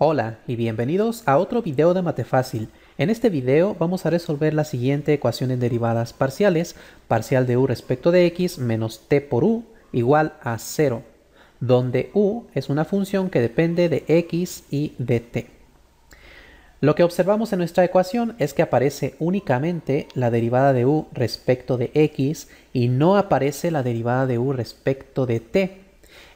Hola y bienvenidos a otro video de Matefácil. En este video vamos a resolver la siguiente ecuación en derivadas parciales, parcial de u respecto de x menos t por u igual a 0, donde u es una función que depende de x y de t. Lo que observamos en nuestra ecuación es que aparece únicamente la derivada de u respecto de x y no aparece la derivada de u respecto de t.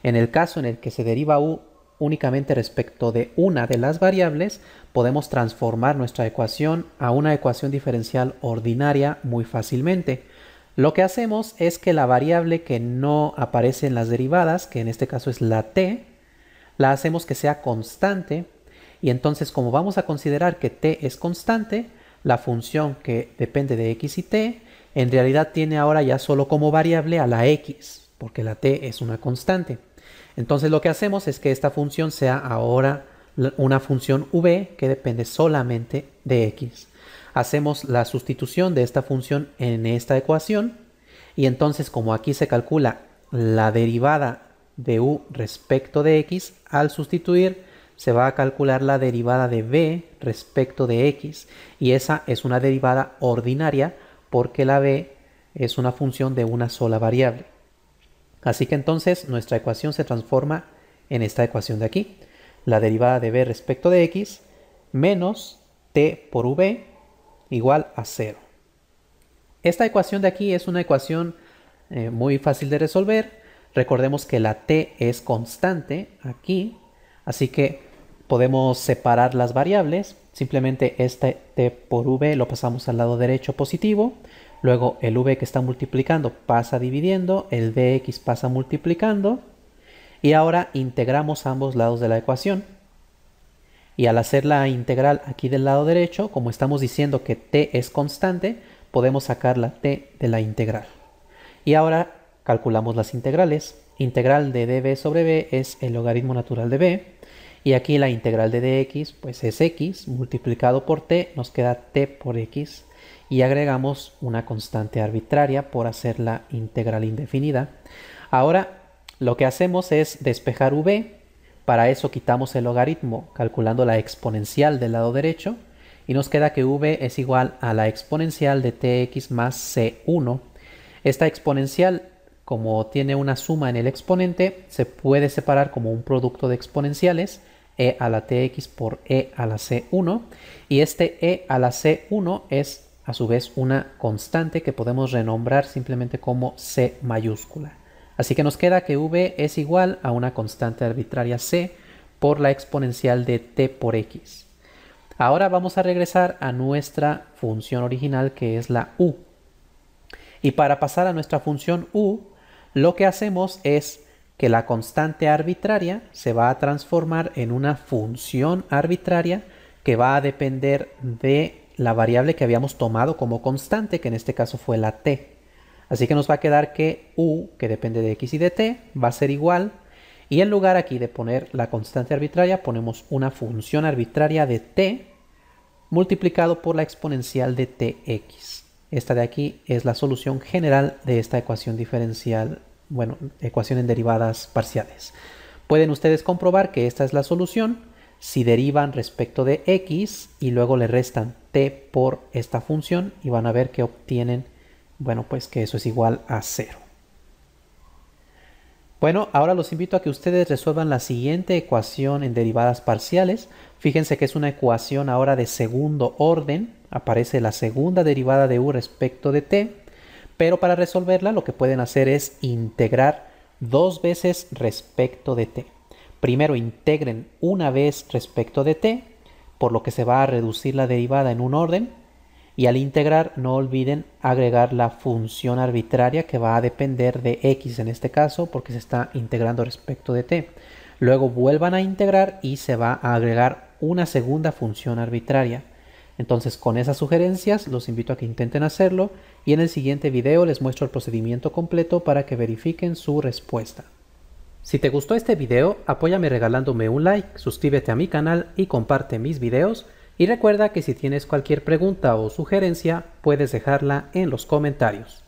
En el caso en el que se deriva u únicamente respecto de una de las variables, podemos transformar nuestra ecuación a una ecuación diferencial ordinaria muy fácilmente. Lo que hacemos es que la variable que no aparece en las derivadas, que en este caso es la t, la hacemos que sea constante y entonces como vamos a considerar que t es constante, la función que depende de x y t, en realidad tiene ahora ya solo como variable a la x, porque la t es una constante. Entonces lo que hacemos es que esta función sea ahora una función v que depende solamente de x. Hacemos la sustitución de esta función en esta ecuación y entonces como aquí se calcula la derivada de u respecto de x, al sustituir se va a calcular la derivada de b respecto de x y esa es una derivada ordinaria porque la b es una función de una sola variable. Así que entonces nuestra ecuación se transforma en esta ecuación de aquí. La derivada de b respecto de x menos t por v igual a 0. Esta ecuación de aquí es una ecuación eh, muy fácil de resolver. Recordemos que la t es constante aquí, así que podemos separar las variables. Simplemente este t por v lo pasamos al lado derecho positivo, Luego el v que está multiplicando pasa dividiendo, el dx pasa multiplicando. Y ahora integramos ambos lados de la ecuación. Y al hacer la integral aquí del lado derecho, como estamos diciendo que t es constante, podemos sacar la t de la integral. Y ahora calculamos las integrales. Integral de db sobre b es el logaritmo natural de b. Y aquí la integral de dx pues es x multiplicado por t, nos queda t por x y agregamos una constante arbitraria por hacer la integral indefinida. Ahora lo que hacemos es despejar v, para eso quitamos el logaritmo calculando la exponencial del lado derecho y nos queda que v es igual a la exponencial de tx más c1. Esta exponencial, como tiene una suma en el exponente, se puede separar como un producto de exponenciales, e a la tx por e a la c1, y este e a la c1 es a su vez una constante que podemos renombrar simplemente como C mayúscula. Así que nos queda que V es igual a una constante arbitraria C por la exponencial de T por X. Ahora vamos a regresar a nuestra función original que es la U. Y para pasar a nuestra función U, lo que hacemos es que la constante arbitraria se va a transformar en una función arbitraria que va a depender de la variable que habíamos tomado como constante, que en este caso fue la t. Así que nos va a quedar que u, que depende de x y de t, va a ser igual. Y en lugar aquí de poner la constante arbitraria, ponemos una función arbitraria de t multiplicado por la exponencial de tx. Esta de aquí es la solución general de esta ecuación diferencial, bueno, ecuación en derivadas parciales. Pueden ustedes comprobar que esta es la solución si derivan respecto de x y luego le restan t por esta función y van a ver que obtienen, bueno, pues que eso es igual a 0. Bueno, ahora los invito a que ustedes resuelvan la siguiente ecuación en derivadas parciales. Fíjense que es una ecuación ahora de segundo orden. Aparece la segunda derivada de u respecto de t. Pero para resolverla lo que pueden hacer es integrar dos veces respecto de t primero integren una vez respecto de t, por lo que se va a reducir la derivada en un orden, y al integrar no olviden agregar la función arbitraria que va a depender de x en este caso, porque se está integrando respecto de t. Luego vuelvan a integrar y se va a agregar una segunda función arbitraria. Entonces con esas sugerencias los invito a que intenten hacerlo y en el siguiente video les muestro el procedimiento completo para que verifiquen su respuesta. Si te gustó este video, apóyame regalándome un like, suscríbete a mi canal y comparte mis videos. Y recuerda que si tienes cualquier pregunta o sugerencia, puedes dejarla en los comentarios.